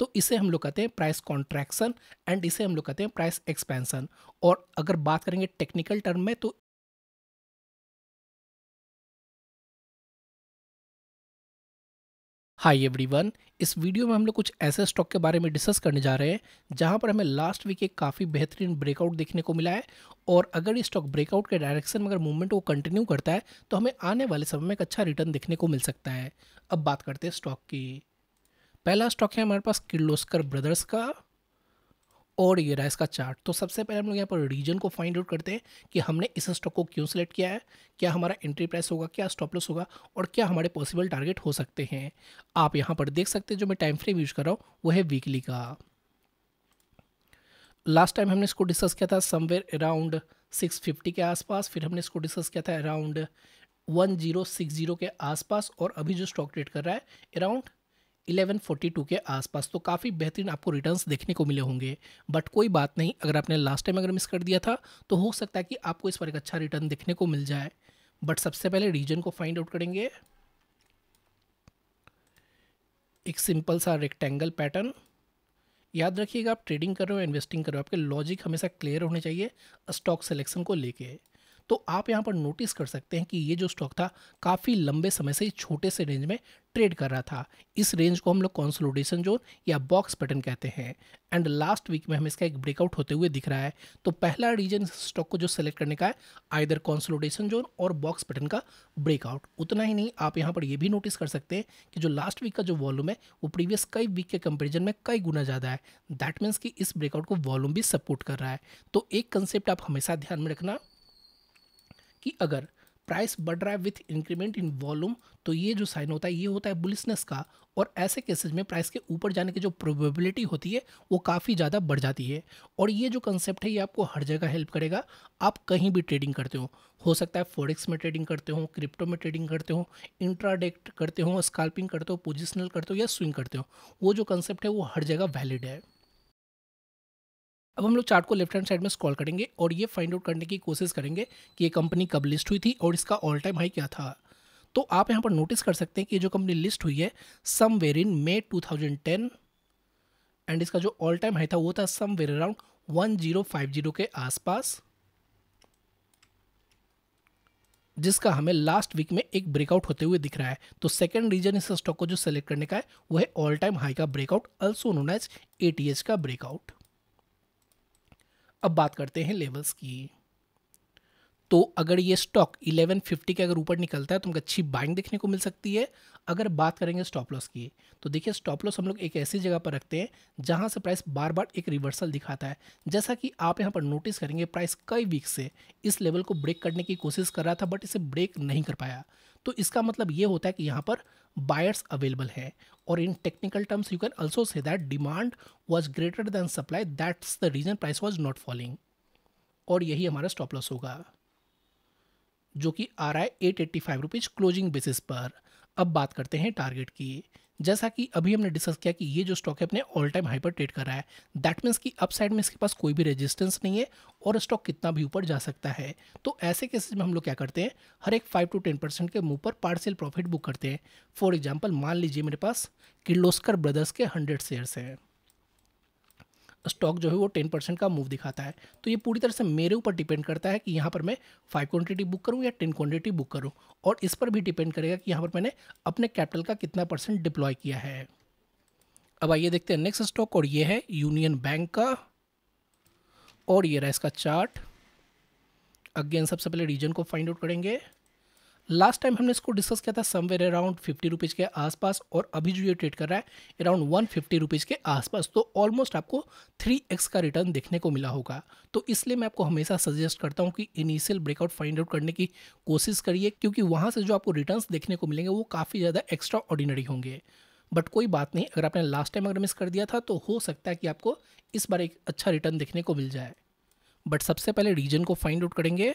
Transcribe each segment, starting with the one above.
तो इसे हम लोग कहते हैं प्राइस कॉन्ट्रैक्शन एंड इसे हम लोग कहते हैं प्राइस एक्सपेंसन और अगर बात करेंगे टेक्निकल टर्म में तो हाय एवरीवन इस वीडियो में हम लोग कुछ ऐसे स्टॉक के बारे में डिस्कस करने जा रहे हैं जहां पर हमें लास्ट वीक एक काफ़ी बेहतरीन ब्रेकआउट देखने को मिला है और अगर ये स्टॉक ब्रेकआउट के डायरेक्शन में अगर मूवमेंट को कंटिन्यू करता है तो हमें आने वाले समय में एक अच्छा रिटर्न देखने को मिल सकता है अब बात करते हैं स्टॉक की पहला स्टॉक है हमारे पास किर्लोस्कर ब्रदर्स का और ये रहा इसका चार्ट तो सबसे पहले हम लोग यहाँ पर रीजन को फाइंड आउट करते हैं कि हमने इस स्टॉक को क्यों सेलेक्ट किया है क्या हमारा एंट्री प्राइस होगा क्या स्टॉप लॉस होगा और क्या हमारे पॉसिबल टारगेट हो सकते हैं आप यहाँ पर देख सकते हैं जो मैं टाइम फ्रेम यूज़ कर रहा हूँ वो है वीकली का लास्ट टाइम हमने इसको डिस्कस किया था समवेयर अराउंड फिफ्टी के आसपास फिर हमने इसको डिस्कस किया था अराउंड जीरो के आसपास और अभी जो स्टॉक ट्रेड कर रहा है अराउंड 1142 के आसपास तो काफ़ी बेहतरीन आपको रिटर्न्स देखने को मिले होंगे बट कोई बात नहीं अगर आपने लास्ट टाइम अगर मिस कर दिया था तो हो सकता है कि आपको इस पर एक अच्छा रिटर्न देखने को मिल जाए बट सबसे पहले रीजन को फाइंड आउट करेंगे एक सिंपल सा रेक्टेंगल पैटर्न याद रखिएगा आप ट्रेडिंग कर रहे हो इन्वेस्टिंग कर रहे हो आपके लॉजिक हमेशा क्लियर होने चाहिए स्टॉक सिलेक्शन को लेके तो आप यहाँ पर नोटिस कर सकते हैं कि ये जो स्टॉक था काफ़ी लंबे समय से छोटे से रेंज में ट्रेड कर रहा था इस रेंज को हम लोग कॉन्सोलोडेशन जोन या बॉक्स पैटर्न कहते हैं एंड लास्ट वीक में हमें इसका एक ब्रेकआउट होते हुए दिख रहा है तो पहला रीजन स्टॉक को जो सेलेक्ट करने का है आइदर कॉन्सोलोडेशन जोन और बॉक्स पैटर्न का ब्रेकआउट उतना ही नहीं आप यहाँ पर यह भी नोटिस कर सकते हैं कि जो लास्ट वीक का जो वॉल्यूम है वो प्रीवियस कई वीक के कंपेरिजन में कई गुना ज़्यादा है दैट मीन्स कि इस ब्रेकआउट को वॉल्यूम भी सपोर्ट कर रहा है तो एक कंसेप्ट आप हमेशा ध्यान में रखना कि अगर प्राइस बढ़ रहा है विथ इंक्रीमेंट इन वॉल्यूम तो ये जो साइन होता है ये होता है बुलिसनेस का और ऐसे केसेस में प्राइस के ऊपर जाने की जो प्रोबेबिलिटी होती है वो काफ़ी ज़्यादा बढ़ जाती है और ये जो कंसेप्ट है ये आपको हर जगह हेल्प करेगा आप कहीं भी ट्रेडिंग करते हो हो सकता है फॉरेक्स में ट्रेडिंग करते हो क्रिप्टो में ट्रेडिंग करते हो इंट्राडेक्ट करते हो स्काल्पिंग करते हो पोजिशनल करते हो या स्विंग करते हो वो जो कंसेप्ट है वो हर जगह वैलिड है अब हम लोग चार्ट को लेफ्ट हैंड साइड में स्क्रॉल करेंगे और ये फाइंड आउट करने की कोशिश करेंगे कि ये कंपनी कब लिस्ट हुई थी और इसका ऑल टाइम हाई क्या था तो आप यहाँ पर नोटिस कर सकते हैं कि जो कंपनी लिस्ट हुई है सम वेर इन मे 2010 एंड इसका जो ऑल टाइम हाई था वो था सम वेर अराउंड 1050 के आसपास जिसका हमें लास्ट वीक में एक ब्रेकआउट होते हुए दिख रहा है तो सेकंड रीजन इस स्टॉक को जो सेलेक्ट करने का है वो है ऑल टाइम हाई का breakout also known as a का ब्रेकआउट अब बात करते हैं लेवल्स की तो अगर ये स्टॉक 1150 के अगर ऊपर निकलता है तो हमको अच्छी बाइंग देखने को मिल सकती है अगर बात करेंगे स्टॉप लॉस की तो देखिए स्टॉप लॉस हम लोग एक ऐसी जगह पर रखते हैं जहाँ से प्राइस बार बार एक रिवर्सल दिखाता है जैसा कि आप यहाँ पर नोटिस करेंगे प्राइस कई वीक से इस लेवल को ब्रेक करने की कोशिश कर रहा था बट इसे ब्रेक नहीं कर पाया तो इसका मतलब ये होता है कि यहाँ पर बायर्स अवेलेबल है और in technical terms you can also say that demand was greater than supply that's the reason price was not falling और यही हमारा स्टॉप लॉस होगा जो कि आ रहा है eight eighty five rupees closing basis पर अब बात करते हैं टारगेट की जैसा कि अभी हमने डिस्कस किया कि ये जो स्टॉक है अपने ऑल टाइम हाई पर ट्रेड कर रहा है दैट मीन्स कि अप साइड में इसके पास कोई भी रेजिस्टेंस नहीं है और स्टॉक कितना भी ऊपर जा सकता है तो ऐसे केसेस में हम लोग क्या करते हैं हर एक फाइव टू टेन परसेंट के मुंह पर पार्सल प्रॉफिट बुक करते हैं फॉर एग्जाम्पल मान लीजिए मेरे पास किर्लोस्कर ब्रदर्स के हंड्रेड शेयर्स हैं स्टॉक जो है वो टेन परसेंट का मूव दिखाता है तो ये पूरी तरह से मेरे ऊपर डिपेंड करता है कि यहाँ पर मैं फाइव क्वांटिटी बुक करूँ या टेन क्वांटिटी बुक करूँ और इस पर भी डिपेंड करेगा कि यहाँ पर मैंने अपने कैपिटल का कितना परसेंट डिप्लॉय किया है अब आइए देखते हैं नेक्स्ट स्टॉक और ये है यूनियन बैंक का और ये रहा इसका चार्ट अगेन सबसे पहले रीजन को फाइंड आउट करेंगे लास्ट टाइम हमने इसको डिस्कस किया था समवेयर अराउंड फिफ्टी रुपीज़ के आसपास और अभी जो ये ट्रेड कर रहा है अराउंड वन फिफ्टी रुपीज़ के आसपास तो ऑलमोस्ट आपको थ्री एक्स का रिटर्न देखने को मिला होगा तो इसलिए मैं आपको हमेशा सजेस्ट करता हूँ कि इनिशियल ब्रेकआउट फाइंड आउट करने की कोशिश करिए क्योंकि वहाँ से जो आपको रिटर्न देखने को मिलेंगे वो काफ़ी ज़्यादा एक्स्ट्रा ऑर्डिनरी होंगे बट कोई बात नहीं अगर आपने लास्ट टाइम अगर मिस कर दिया था तो हो सकता है कि आपको इस बार एक अच्छा रिटर्न देखने को मिल जाए बट सबसे पहले रीजन को फाइंड आउट करेंगे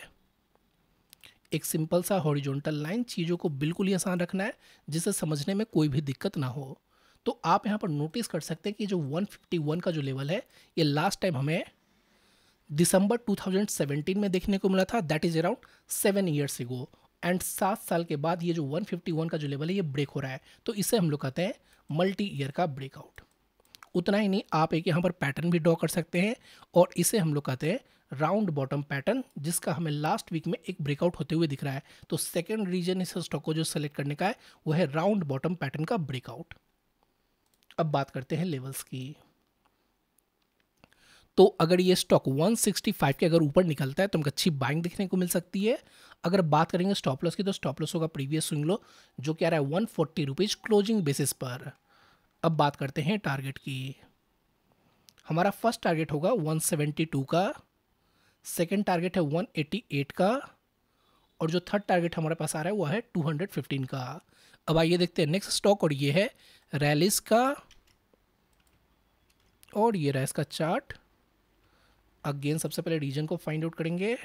एक सिंपल सा हॉरिजॉन्टल लाइन चीज़ों को बिल्कुल ही आसान रखना है जिसे समझने में कोई भी दिक्कत ना हो तो आप यहाँ पर नोटिस कर सकते हैं कि जो 151 का जो लेवल है ये लास्ट टाइम हमें दिसंबर 2017 में देखने को मिला था that is around seven years ago and सात साल के बाद ये जो 151 का जो लेवल है ये ब्रेक हो रहा है तो इसे हम लोग कहते हैं मल्टी ईयर का ब्रेकआउट उतना ही नहीं आप एक यहाँ पर पैटर्न भी ड्रॉ कर सकते हैं और इसे हम लोग कहते हैं राउंड बॉटम पैटर्न जिसका हमें लास्ट वीक में एक ब्रेकआउट होते हुए दिख रहा है तो सेकेंड रीजन इस स्टॉक को जो सेलेक्ट करने का है वो है राउंड बॉटम पैटर्न का ब्रेकआउट अब बात करते हैं लेवल्स की तो अगर ये स्टॉक 165 के अगर ऊपर निकलता है तो हमको अच्छी बाइंग देखने को मिल सकती है अगर बात करेंगे स्टॉप लॉस की तो स्टॉप लॉस होगा प्रीवियस स्विंग लो जो कि आ रहा है वन फोर्टी क्लोजिंग बेसिस पर अब बात करते हैं टारगेट की हमारा फर्स्ट टारगेट होगा 172 का सेकेंड टारगेट है 188 का और जो थर्ड टारगेट हमारे पास आ रहा है वह है 215 का अब आइए देखते हैं नेक्स्ट स्टॉक और ये है रैलिस का और ये रहा इसका चार्ट अगेन सबसे पहले रीजन को फाइंड आउट करेंगे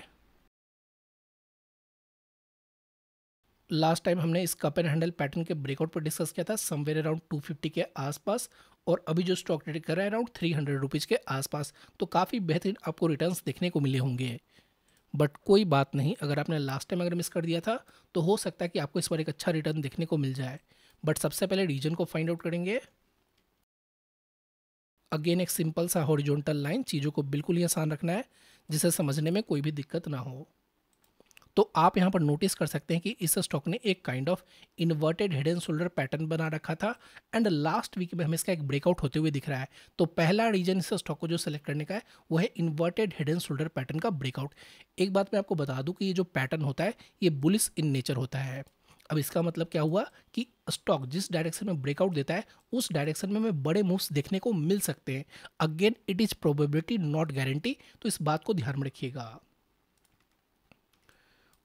लास्ट टाइम हमने इस कप एंड हैंडल पैटर्न के ब्रेकआउट पर डिस्कस किया था समवेयर अराउंड 250 के आसपास और अभी जो स्टॉक ट्रेड कर रहा है अराउंड थ्री हंड्रेड रुपीज़ के आसपास तो काफ़ी बेहतरीन आपको रिटर्न्स देखने को मिले होंगे बट कोई बात नहीं अगर आपने लास्ट टाइम अगर मिस कर दिया था तो हो सकता है कि आपको इस बार एक अच्छा रिटर्न देखने को मिल जाए बट सबसे पहले रीजन को फाइंड आउट करेंगे अगेन एक सिंपल सा हॉरिजॉन्टल लाइन चीज़ों को बिल्कुल ही आसान रखना है जिसे समझने में कोई भी दिक्कत ना हो तो आप यहाँ पर नोटिस कर सकते हैं कि इस स्टॉक ने एक kind of inverted head and shoulder pattern बना रखा था एंड लास्ट वीक में हमें इसका एक ब्रेकआउट होते हुए दिख रहा है तो पहला रीजन इस स्टॉक को जो सेलेक्ट करने का है वो है inverted head and shoulder pattern का ब्रेकआउट एक बात मैं आपको बता दूँ कि ये जो पैटर्न होता है ये बुलिस इन नेचर होता है अब इसका मतलब क्या हुआ कि स्टॉक जिस डायरेक्शन में ब्रेकआउट देता है उस डायरेक्शन में हमें बड़े मूव्स देखने को मिल सकते हैं again it is probability not guarantee तो इस बात को ध्यान में रखिएगा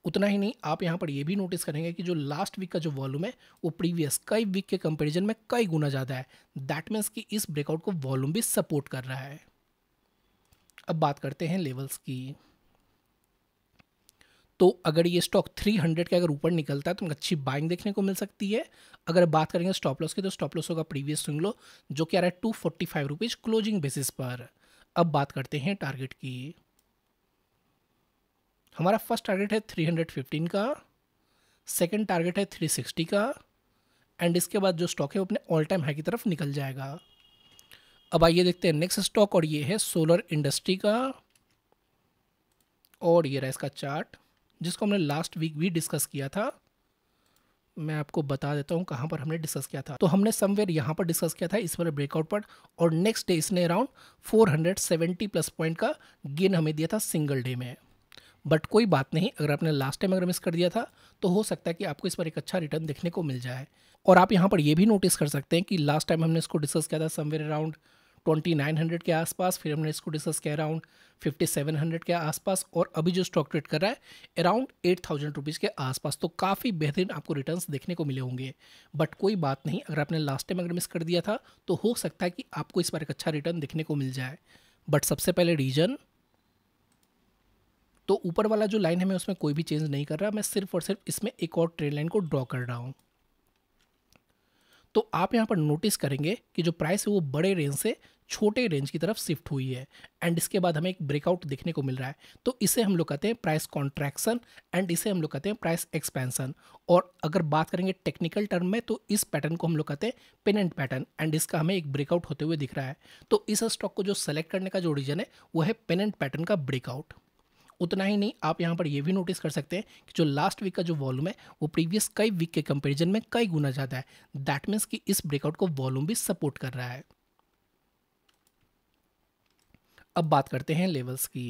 उतना ही नहीं आप यहाँ पर ये भी नोटिस करेंगे कि जो लास्ट वीक का जो वॉल्यूम है वो प्रीवियस कई वीक के कंपैरिजन में कई गुना ज़्यादा है दैट मीन्स कि इस ब्रेकआउट को वॉल्यूम भी सपोर्ट कर रहा है अब बात करते हैं लेवल्स की तो अगर ये स्टॉक 300 के अगर ऊपर निकलता है तो अच्छी बाइंग देखने को मिल सकती है अगर बात करेंगे स्टॉप लॉस की तो स्टॉप लॉस होगा प्रीवियस स्विंग लो जो कि आ रहा है two forty five rupees closing basis पर अब बात करते हैं टारगेट की हमारा फर्स्ट टारगेट है 315 का सेकंड टारगेट है 360 का एंड इसके बाद जो स्टॉक है वो अपने ऑल टाइम हाई की तरफ निकल जाएगा अब आइए देखते हैं नेक्स्ट स्टॉक और ये है सोलर इंडस्ट्री का और ये रहा इसका चार्ट जिसको हमने लास्ट वीक भी डिस्कस किया था मैं आपको बता देता हूँ कहाँ पर हमने डिस्कस किया था तो हमने समवेयर यहाँ पर डिस्कस किया था इस वाले ब्रेकआउट पर और नेक्स्ट डे इसने अराउंड 470 प्लस पॉइंट का गेन हमें दिया था सिंगल डे में बट कोई बात नहीं अगर आपने लास्ट टाइम अगर मिस कर दिया था तो हो सकता है कि आपको इस पर एक अच्छा रिटर्न देखने को मिल जाए और आप यहाँ पर यह भी नोटिस कर सकते हैं कि लास्ट टाइम हमने इसको डिस्कस किया था समवेयर अराउंड 2900 के आसपास फिर हमने इसको डिस्कस किया अराउंड 5700 के आसपास और अभी जो स्टॉक ट्रेड कर रहा है अराउंड एट थाउजेंड रुपीज़ के आसपास तो काफ़ी बेहतरीन आपको रिटर्न्स देखने को मिले होंगे बट कोई बात नहीं अगर आपने लास्ट टाइम अगर मिस कर दिया था तो हो सकता है कि आपको इस बार एक अच्छा रिटर्न तो तो अच्छा देखने को मिल जाए बट सबसे पहले रीजन तो ऊपर वाला जो लाइन है मैं उसमें कोई भी चेंज नहीं कर रहा मैं सिर्फ और सिर्फ इसमें एक और ट्रेन लाइन को ड्रॉ कर रहा हूँ तो आप यहाँ पर नोटिस करेंगे कि जो प्राइस है वो बड़े रेंज से छोटे रेंज की तरफ शिफ्ट हुई है एंड इसके बाद हमें एक ब्रेकआउट देखने को मिल रहा है तो इसे हम लोग कहते हैं प्राइस कॉन्ट्रैक्शन एंड इसे हम लोग कहते हैं प्राइस एक्सपेंसन और अगर बात करेंगे टेक्निकल टर्म में तो इस पैटर्न को हम लोग कहते हैं एंड पैटर्न एंड इसका हमें एक ब्रेकआउट होते हुए दिख रहा है तो इस स्टॉक को जो सेलेक्ट करने का जो रीजन है वो है पेनेंट पैटर्न का ब्रेकआउट उतना ही नहीं आप यहाँ पर यह भी नोटिस कर सकते हैं कि जो लास्ट वीक का जो वॉल्यूम है वो प्रीवियस कई वीक के कंपेरिजन में कई गुना ज़्यादा है दैट मीन्स कि इस ब्रेकआउट को वॉल्यूम भी सपोर्ट कर रहा है अब बात करते हैं लेवल्स की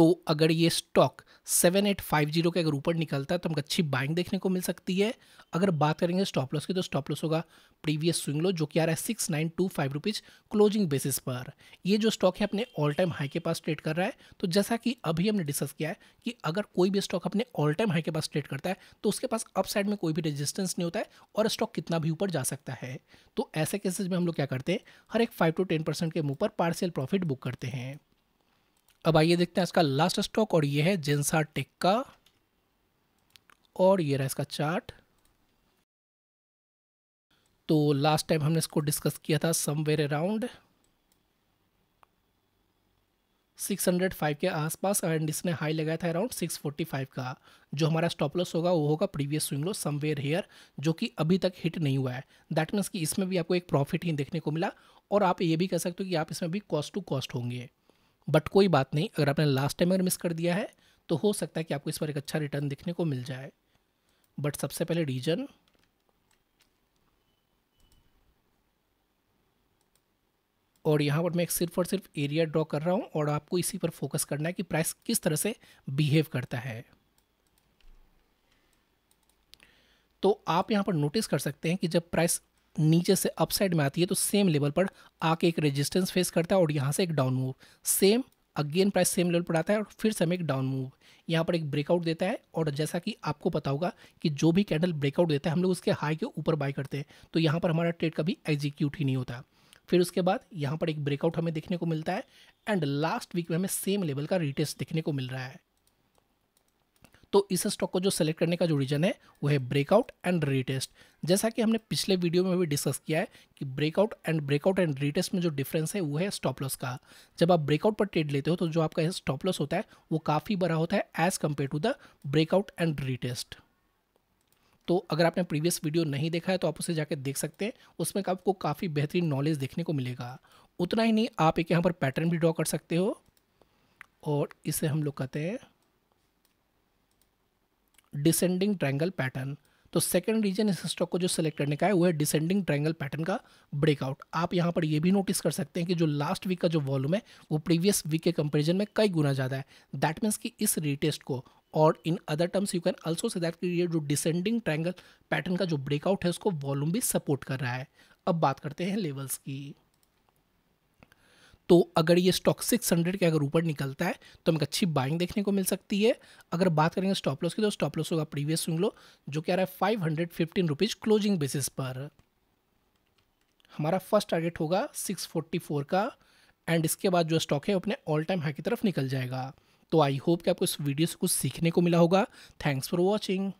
तो अगर ये stock seven eight five zero के अगर ऊपर निकलता है तो हमको अच्छी बाइंग देखने को मिल सकती है अगर बात करेंगे स्टॉप लॉस की तो स्टॉप लॉस होगा प्रीवियस स्विंग लो जो कि आ रहा है six nine two five rupees closing basis पर ये जो स्टॉक है अपने ऑल टाइम हाई के पास ट्रेड कर रहा है तो जैसा कि अभी हमने डिस्कस किया है कि अगर कोई भी स्टॉक अपने ऑल टाइम हाई के पास ट्रेड करता है तो उसके पास अप साइड में कोई भी रेजिस्टेंस नहीं होता है और स्टॉक कितना भी ऊपर जा सकता है तो ऐसे केसेज में हम लोग क्या करते हैं हर एक फाइव टू टेन परसेंट के मुंह पर पार्सियल प्रॉफिट बुक करते हैं अब आइए देखते हैं इसका लास्ट स्टॉक और ये है जेंसा टेक का और ये रहा इसका चार्ट तो लास्ट टाइम हमने इसको डिस्कस किया था समवेयर अराउंड 605 के आसपास एंड इसने हाई लगाया था अराउंड 645 का जो हमारा स्टॉप लॉस होगा वो होगा previous swing low somewhere here जो कि अभी तक हिट नहीं हुआ है दैट मीन्स कि इसमें भी आपको एक प्रॉफिट ही देखने को मिला और आप ये भी कह सकते हो कि आप इसमें भी कॉस्ट टू कॉस्ट होंगे बट कोई बात नहीं अगर आपने लास्ट टाइम अगर मिस कर दिया है तो हो सकता है कि आपको इस बार एक अच्छा रिटर्न दिखने को मिल जाए बट सबसे पहले रीजन और यहाँ पर मैं सिर्फ और सिर्फ एरिया ड्रॉ कर रहा हूँ और आपको इसी पर फोकस करना है कि प्राइस किस तरह से बिहेव करता है तो आप यहाँ पर नोटिस कर सकते हैं कि जब प्राइस नीचे से अपसाइड में आती है तो सेम लेवल पर आके एक रेजिस्टेंस फेस करता है और यहाँ से एक down move same again price same level पर आता है और फिर से हमें एक डाउन मूव यहाँ पर एक ब्रेकआउट देता है और जैसा कि आपको पता होगा कि जो भी कैंडल ब्रेकआउट देता है हम लोग उसके हाई के ऊपर बाय करते हैं तो यहाँ पर हमारा ट्रेड कभी एग्जीक्यूट ही नहीं होता फिर उसके बाद यहाँ पर एक ब्रेकआउट हमें देखने को मिलता है एंड लास्ट वीक में हमें सेम लेवल का रिटेस्ट देखने को मिल रहा है तो इस स्टॉक को जो सेलेक्ट करने का जो रीजन है वो है ब्रेकआउट एंड रीटेस्ट जैसा कि हमने पिछले वीडियो में भी डिस्कस किया है कि breakout and breakout and retest में जो डिफरेंस है वो है स्टॉप लॉस का जब आप ब्रेकआउट पर ट्रेड लेते हो तो जो आपका स्टॉप लॉस होता है वो काफ़ी बड़ा होता है as compare to the breakout and retest तो अगर आपने प्रीवियस वीडियो नहीं देखा है तो आप उसे जाकर देख सकते हैं उसमें आपको काफ़ी बेहतरीन नॉलेज देखने को मिलेगा उतना ही नहीं आप एक यहाँ पर पैटर्न भी ड्रॉ कर सकते हो और इसे हम लोग कहते हैं डिसेंडिंग ट्रायंगल पैटर्न तो सेकंड रीजन इस स्टॉक को जो सेलेक्ट करने का है वो है डिसेंडिंग ट्रायंगल पैटर्न का ब्रेकआउट आप यहाँ पर ये भी नोटिस कर सकते हैं कि जो लास्ट वीक का जो वॉल्यूम है वो प्रीवियस वीक के कंपेरिजन में कई गुना ज़्यादा है दैट मीन्स कि इस रिटेस्ट को और in other terms you can also say that ये जो डिसेंडिंग ट्रायंगल पैटर्न का जो ब्रेकआउट है उसको वॉल्यूम भी सपोर्ट कर रहा है अब बात करते हैं लेवल्स की तो अगर ये स्टॉक सिक्स हंड्रेड के अगर ऊपर निकलता है तो हमें अच्छी बाइंग देखने को मिल सकती है अगर बात करेंगे स्टॉप लॉस की तो स्टॉप लॉस होगा प्रीवियस सुन लो जो कि आ रहा है five hundred fifteen rupees closing basis पर हमारा फर्स्ट टारगेट होगा सिक्स फोर्टी फोर का एंड इसके बाद जो स्टॉक है अपने ऑल टाइम हाई की तरफ निकल जाएगा तो आई होप कि आपको इस वीडियो से कुछ सीखने को मिला होगा थैंक्स फॉर वॉचिंग